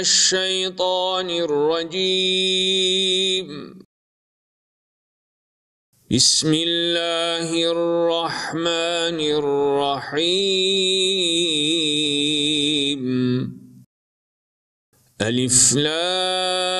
الشيطان الرجيم بسم الله الرحمن الرحيم ألف لام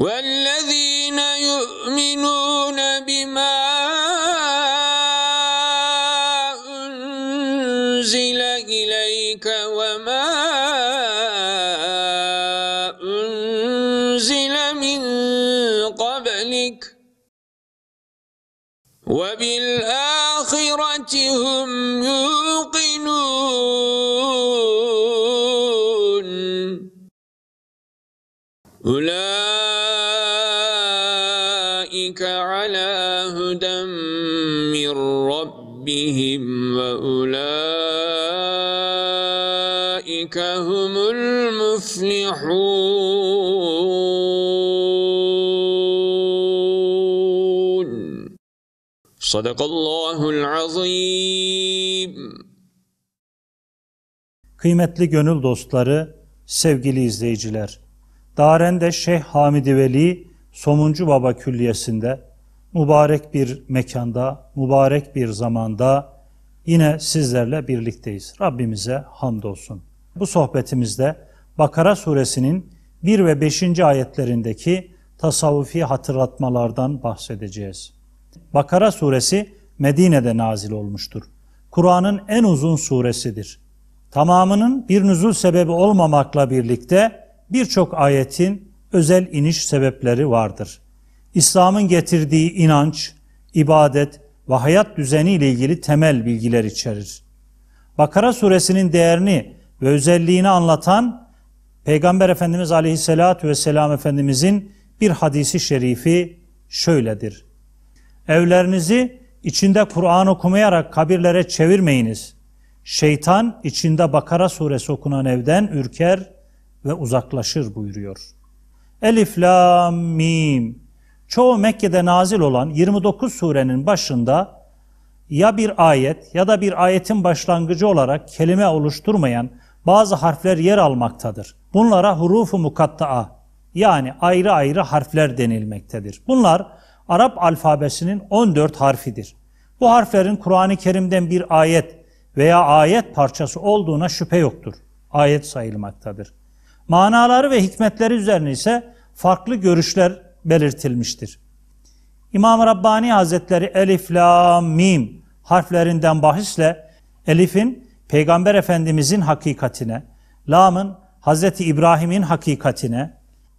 والذين يؤمنون بما أنزل إليك وما أولئك هم المفلحون صدق الله العظيم Kıymetli gönül dostları, sevgili izleyiciler, Darende Şeyh Hamidi Veli, Somuncu Baba Külliyesi'nde, mübarek bir mekanda, mübarek bir zamanda, yine sizlerle birlikteyiz. Rabbimize hamdolsun. Bu sohbetimizde Bakara suresinin 1 ve 5. ayetlerindeki tasavvufi hatırlatmalardan bahsedeceğiz. Bakara suresi Medine'de nazil olmuştur. Kur'an'ın en uzun suresidir. Tamamının bir nüzul sebebi olmamakla birlikte birçok ayetin özel iniş sebepleri vardır. İslam'ın getirdiği inanç, ibadet, ve hayat düzeni ile ilgili temel bilgiler içerir. Bakara suresinin değerini ve özelliğini anlatan Peygamber Efendimiz Aleyhisselatü Vesselam Efendimizin bir hadisi şerifi şöyledir. Evlerinizi içinde Kur'an okumayarak kabirlere çevirmeyiniz. Şeytan içinde Bakara suresi okunan evden ürker ve uzaklaşır buyuruyor. Elif, Lam mim çoğu Mekke'de nazil olan 29 surenin başında ya bir ayet ya da bir ayetin başlangıcı olarak kelime oluşturmayan bazı harfler yer almaktadır. Bunlara hurufu mukatta'a yani ayrı ayrı harfler denilmektedir. Bunlar Arap alfabesinin 14 harfidir. Bu harflerin Kur'an-ı Kerim'den bir ayet veya ayet parçası olduğuna şüphe yoktur. Ayet sayılmaktadır. Manaları ve hikmetleri üzerine ise farklı görüşler belirtilmiştir. İmam-ı Rabbani Hazretleri Elif, La, Mim harflerinden bahisle Elif'in Peygamber Efendimizin hakikatine, Lam'ın Hazreti İbrahim'in hakikatine,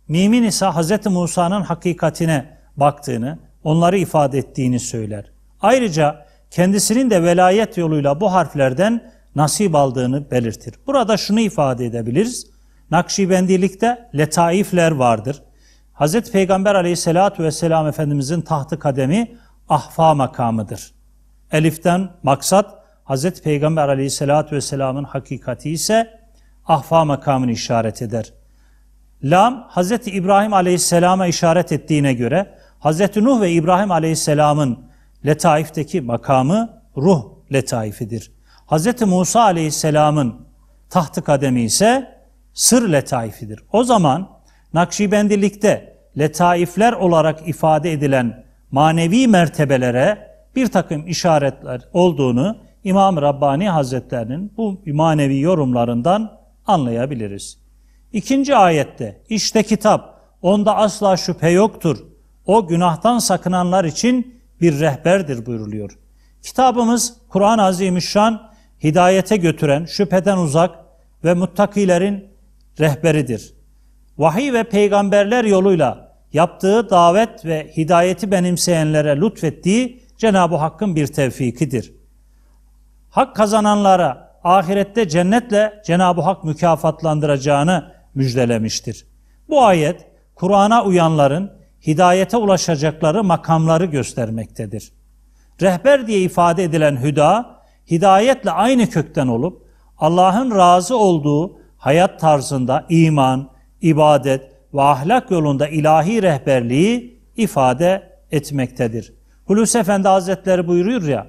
Mim'in ise Hazreti Musa'nın hakikatine baktığını, onları ifade ettiğini söyler. Ayrıca kendisinin de velayet yoluyla bu harflerden nasip aldığını belirtir. Burada şunu ifade edebiliriz. Nakşibendilikte letaifler vardır. Hazreti Peygamber aleyhissalatü vesselam Efendimizin tahtı kademi ahfa makamıdır. Elif'ten maksat Hazreti Peygamber aleyhissalatü vesselamın hakikati ise ahfa makamını işaret eder. Lam Hazreti İbrahim aleyhisselama işaret ettiğine göre Hazreti Nuh ve İbrahim aleyhisselamın letaifteki makamı ruh letaifidir. Hazreti Musa aleyhisselamın tahtı kademi ise sır letaifidir. O zaman Nakşibendilikte letaifler olarak ifade edilen manevi mertebelere bir takım işaretler olduğunu İmam Rabbani Hazretlerinin bu manevi yorumlarından anlayabiliriz. İkinci ayette işte kitap onda asla şüphe yoktur. O günahtan sakınanlar için bir rehberdir buyuruluyor. Kitabımız Kur'an-ı Azimüşşan hidayete götüren, şüpheden uzak ve muttakilerin rehberidir vahiy ve peygamberler yoluyla yaptığı davet ve hidayeti benimseyenlere lütfettiği Cenab-ı Hakk'ın bir tevfikidir. Hak kazananlara ahirette cennetle Cenab-ı Hak mükafatlandıracağını müjdelemiştir. Bu ayet Kur'an'a uyanların hidayete ulaşacakları makamları göstermektedir. Rehber diye ifade edilen hüda, hidayetle aynı kökten olup Allah'ın razı olduğu hayat tarzında iman, ibadet ve ahlak yolunda ilahi rehberliği ifade etmektedir. Hulusi Efendi Hazretleri buyuruyor ya,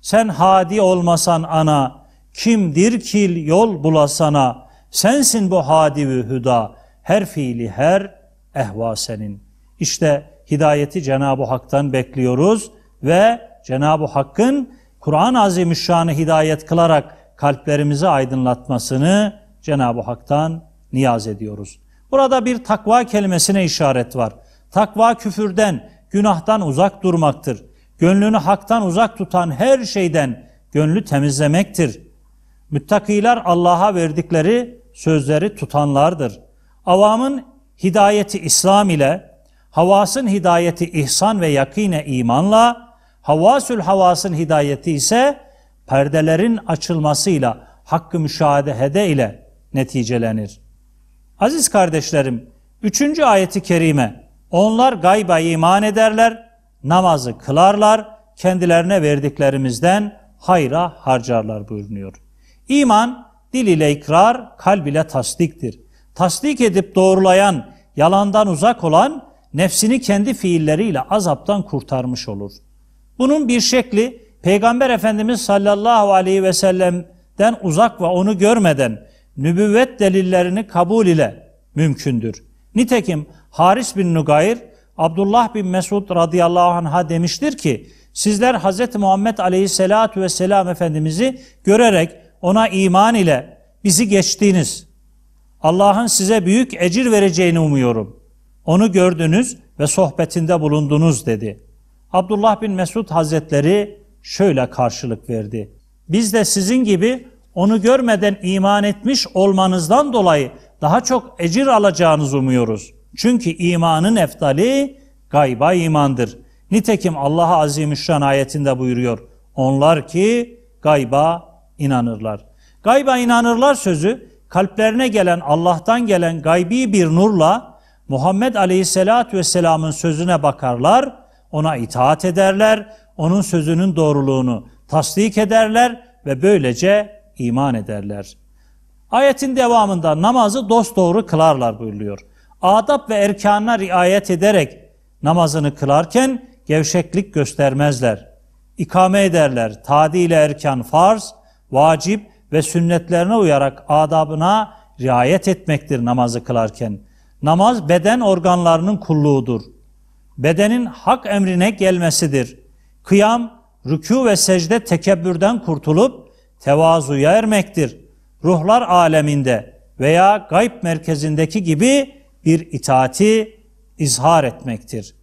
sen hadi olmasan ana, kimdir ki yol bulasana, sensin bu hadi ve hüda, her fiili her ehva senin. İşte hidayeti Cenab-ı Hak'tan bekliyoruz ve Cenab-ı Hakk'ın Kur'an-ı Azimüşşan'ı hidayet kılarak kalplerimizi aydınlatmasını Cenab-ı Hak'tan niyaz ediyoruz. Burada bir takva kelimesine işaret var. Takva küfürden, günahtan uzak durmaktır. Gönlünü haktan uzak tutan her şeyden gönlü temizlemektir. Müttakiler Allah'a verdikleri sözleri tutanlardır. Avamın hidayeti İslam ile, havasın hidayeti ihsan ve yakine imanla, havasül havasın hidayeti ise perdelerin açılmasıyla, hakkı müşahede ile neticelenir.'' Aziz kardeşlerim, üçüncü ayeti kerime, onlar gayba iman ederler, namazı kılarlar, kendilerine verdiklerimizden hayra harcarlar buyurunuyor. İman, dil ile ikrar, kalb ile tasdiktir. Tasdik edip doğrulayan, yalandan uzak olan, nefsini kendi fiilleriyle azaptan kurtarmış olur. Bunun bir şekli, Peygamber Efendimiz sallallahu aleyhi ve sellem'den uzak ve onu görmeden, nübüvvet delillerini kabul ile mümkündür. Nitekim Haris bin Nugayr, Abdullah bin Mesud radıyallahu anh'a demiştir ki, sizler Hz. Muhammed aleyhissalatu vesselam Efendimiz'i görerek ona iman ile bizi geçtiğiniz, Allah'ın size büyük ecir vereceğini umuyorum. Onu gördünüz ve sohbetinde bulundunuz dedi. Abdullah bin Mesud Hazretleri şöyle karşılık verdi. Biz de sizin gibi onu görmeden iman etmiş olmanızdan dolayı daha çok ecir alacağınızı umuyoruz. Çünkü imanın eftali gayba imandır. Nitekim Allah Azimüşşan ayetinde buyuruyor. Onlar ki gayba inanırlar. Gayba inanırlar sözü kalplerine gelen Allah'tan gelen gaybi bir nurla Muhammed Aleyhisselatü Vesselam'ın sözüne bakarlar, ona itaat ederler, onun sözünün doğruluğunu tasdik ederler ve böylece iman ederler. Ayetin devamında namazı dosdoğru kılarlar buyuruyor. Adap ve erkanına riayet ederek namazını kılarken gevşeklik göstermezler. İkame ederler. Tadi ile erkan farz, vacip ve sünnetlerine uyarak adabına riayet etmektir namazı kılarken. Namaz beden organlarının kulluğudur. Bedenin hak emrine gelmesidir. Kıyam, rükû ve secde tekebbürden kurtulup tevazuya ermektir. Ruhlar aleminde veya gayb merkezindeki gibi bir itaati izhar etmektir.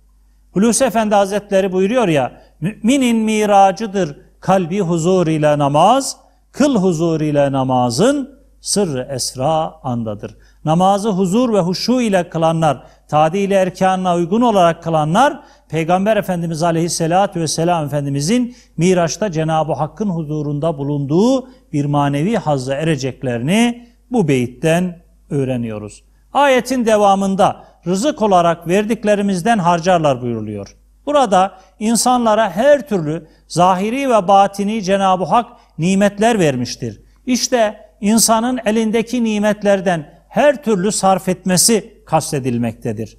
Hulusi Efendi Hazretleri buyuruyor ya, müminin miracıdır kalbi huzur ile namaz, kıl huzur ile namazın, sırrı esra andadır. Namazı huzur ve huşu ile kılanlar, tadi ile erkanına uygun olarak kılanlar, Peygamber Efendimiz Aleyhisselatü Vesselam Efendimizin Miraç'ta Cenab-ı Hakk'ın huzurunda bulunduğu bir manevi hazza ereceklerini bu beyitten öğreniyoruz. Ayetin devamında rızık olarak verdiklerimizden harcarlar buyuruluyor. Burada insanlara her türlü zahiri ve batini Cenab-ı Hak nimetler vermiştir. İşte insanın elindeki nimetlerden her türlü sarf etmesi kastedilmektedir.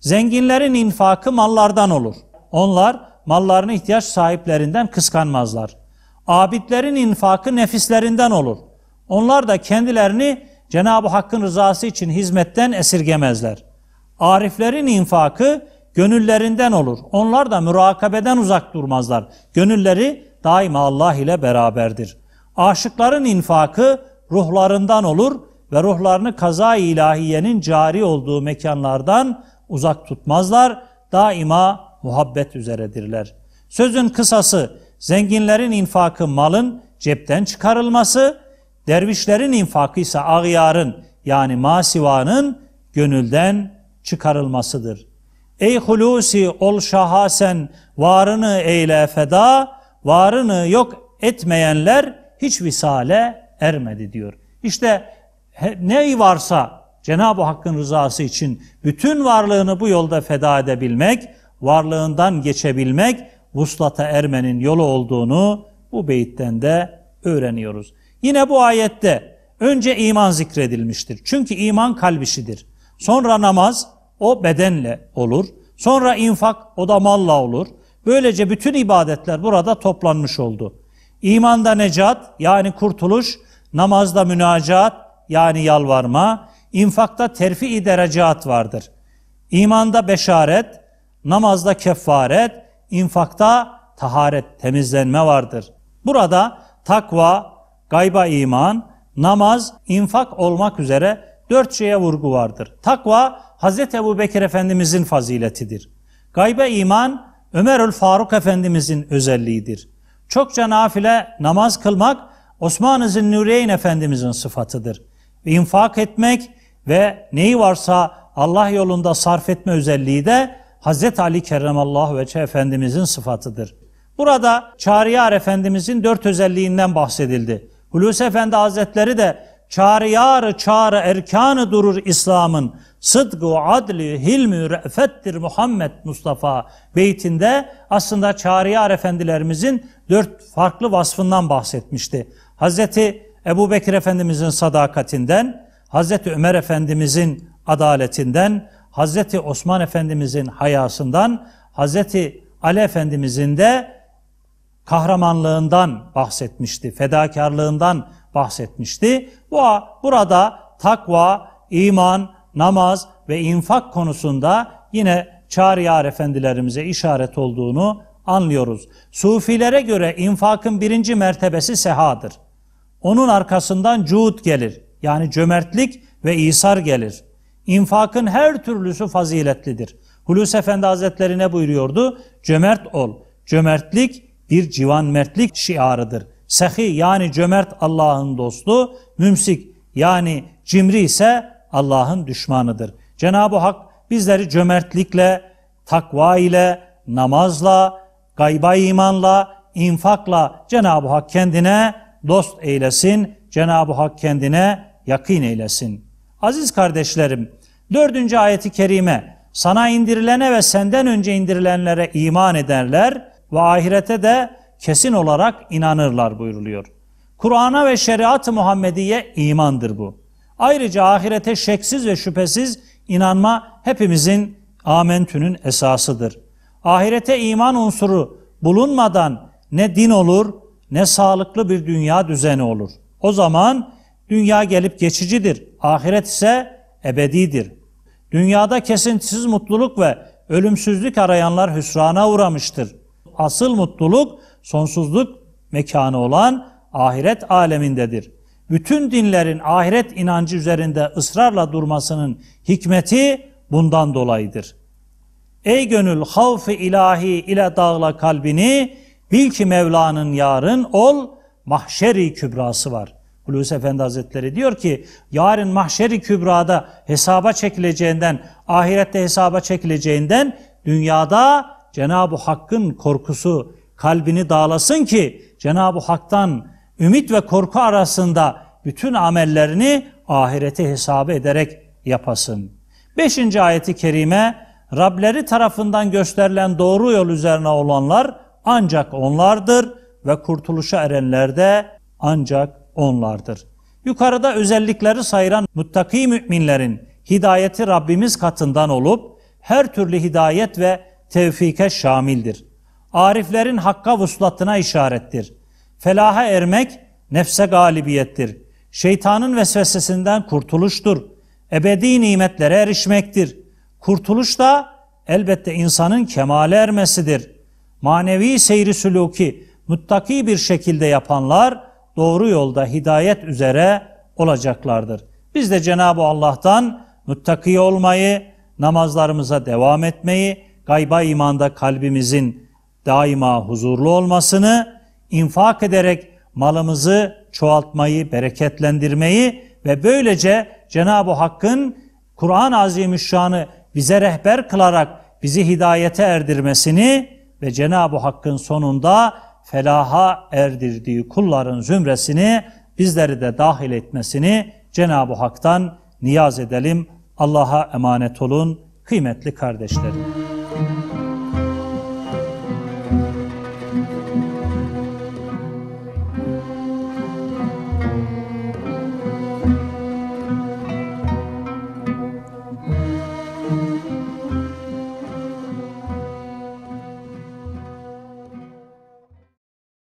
Zenginlerin infakı mallardan olur. Onlar mallarını ihtiyaç sahiplerinden kıskanmazlar. Abidlerin infakı nefislerinden olur. Onlar da kendilerini Cenab-ı Hakk'ın rızası için hizmetten esirgemezler. Ariflerin infakı gönüllerinden olur. Onlar da mürakabeden uzak durmazlar. Gönülleri daima Allah ile beraberdir. Aşıkların infakı ruhlarından olur ve ruhlarını kaza ilahiyenin cari olduğu mekanlardan uzak tutmazlar. Daima muhabbet üzeredirler. Sözün kısası zenginlerin infakı malın cepten çıkarılması, dervişlerin infakı ise ağyarın yani masivanın gönülden çıkarılmasıdır. Ey hulusi ol şahasen varını eyle feda, varını yok etmeyenler hiç visale ermedi diyor. İşte ne varsa Cenab-ı Hakk'ın rızası için bütün varlığını bu yolda feda edebilmek, varlığından geçebilmek vuslata ermenin yolu olduğunu bu beyitten de öğreniyoruz. Yine bu ayette önce iman zikredilmiştir. Çünkü iman kalp işidir. Sonra namaz o bedenle olur. Sonra infak o da malla olur. Böylece bütün ibadetler burada toplanmış oldu. İmanda necat yani kurtuluş, namazda münacat yani yalvarma, infakta terfi-i derecat vardır. İmanda beşaret, namazda kefaret, infakta taharet, temizlenme vardır. Burada takva, gayba iman, namaz, infak olmak üzere dört şeye vurgu vardır. Takva Hz. Ebu Bekir Efendimizin faziletidir. Gaybe iman Ömerül Faruk Efendimizin özelliğidir çokça nafile namaz kılmak Osman-ı Zinnureyn Efendimizin sıfatıdır. İnfak etmek ve neyi varsa Allah yolunda sarf etme özelliği de Hz. Ali Kerremallahu Veçe Efendimizin sıfatıdır. Burada Çağrıyar Efendimizin dört özelliğinden bahsedildi. Hulusi Efendi Hazretleri de Çağrıyarı çağrı erkanı durur İslam'ın Sıdgı, adli, hilmi, re'fettir Muhammed Mustafa beytinde aslında Çağrıyar Efendilerimizin dört farklı vasfından bahsetmişti. Hazreti Ebu Bekir Efendimizin sadakatinden, Hazreti Ömer Efendimizin adaletinden, Hazreti Osman Efendimizin hayasından, Hazreti Ali Efendimizin de kahramanlığından bahsetmişti, fedakarlığından bahsetmişti. Bu burada takva, iman, namaz ve infak konusunda yine çağrıyar efendilerimize işaret olduğunu anlıyoruz. Sufilere göre infakın birinci mertebesi sehadır. Onun arkasından cuhut gelir. Yani cömertlik ve isar gelir. İnfakın her türlüsü faziletlidir. Hulusi Efendi Hazretleri ne buyuruyordu? Cömert ol. Cömertlik bir civan mertlik şiarıdır. Sehi yani cömert Allah'ın dostu, mümsik yani cimri ise Allah'ın düşmanıdır. Cenab-ı Hak bizleri cömertlikle, takva ile, namazla, gayba imanla, infakla Cenab-ı Hak kendine dost eylesin, Cenab-ı Hak kendine yakın eylesin. Aziz kardeşlerim, dördüncü ayeti kerime, sana indirilene ve senden önce indirilenlere iman ederler ve ahirete de kesin olarak inanırlar buyuruluyor. Kur'an'a ve şeriat-ı Muhammediye imandır bu. Ayrıca ahirete şeksiz ve şüphesiz inanma hepimizin amentünün esasıdır. Ahirete iman unsuru bulunmadan ne din olur ne sağlıklı bir dünya düzeni olur. O zaman dünya gelip geçicidir. Ahiret ise ebedidir. Dünyada kesintisiz mutluluk ve ölümsüzlük arayanlar hüsrana uğramıştır. Asıl mutluluk sonsuzluk mekanı olan ahiret alemindedir.'' bütün dinlerin ahiret inancı üzerinde ısrarla durmasının hikmeti bundan dolayıdır. Ey gönül havfi ilahi ile dağla kalbini, bil ki Mevla'nın yarın ol, mahşeri kübrası var. Hulusi Efendi Hazretleri diyor ki, yarın mahşeri kübrada hesaba çekileceğinden, ahirette hesaba çekileceğinden, dünyada Cenab-ı Hakk'ın korkusu kalbini dağlasın ki, Cenab-ı Hak'tan ümit ve korku arasında bütün amellerini ahirete hesap ederek yapasın. Beşinci ayeti kerime Rableri tarafından gösterilen doğru yol üzerine olanlar ancak onlardır ve kurtuluşa erenler de ancak onlardır. Yukarıda özellikleri sayılan muttaki müminlerin hidayeti Rabbimiz katından olup her türlü hidayet ve tevfike şamildir. Ariflerin hakka vuslatına işarettir. Felaha ermek nefse galibiyettir. Şeytanın vesvesesinden kurtuluştur. Ebedi nimetlere erişmektir. Kurtuluş da elbette insanın kemale ermesidir. Manevi seyri sülûki muttaki bir şekilde yapanlar doğru yolda hidayet üzere olacaklardır. Biz de Cenab-ı Allah'tan muttaki olmayı, namazlarımıza devam etmeyi, gayba imanda kalbimizin daima huzurlu olmasını infak ederek malımızı çoğaltmayı, bereketlendirmeyi ve böylece Cenab-ı Hakk'ın Kur'an-ı Azimüşşan'ı bize rehber kılarak bizi hidayete erdirmesini ve Cenab-ı Hakk'ın sonunda felaha erdirdiği kulların zümresini bizleri de dahil etmesini Cenab-ı Hak'tan niyaz edelim. Allah'a emanet olun kıymetli kardeşlerim.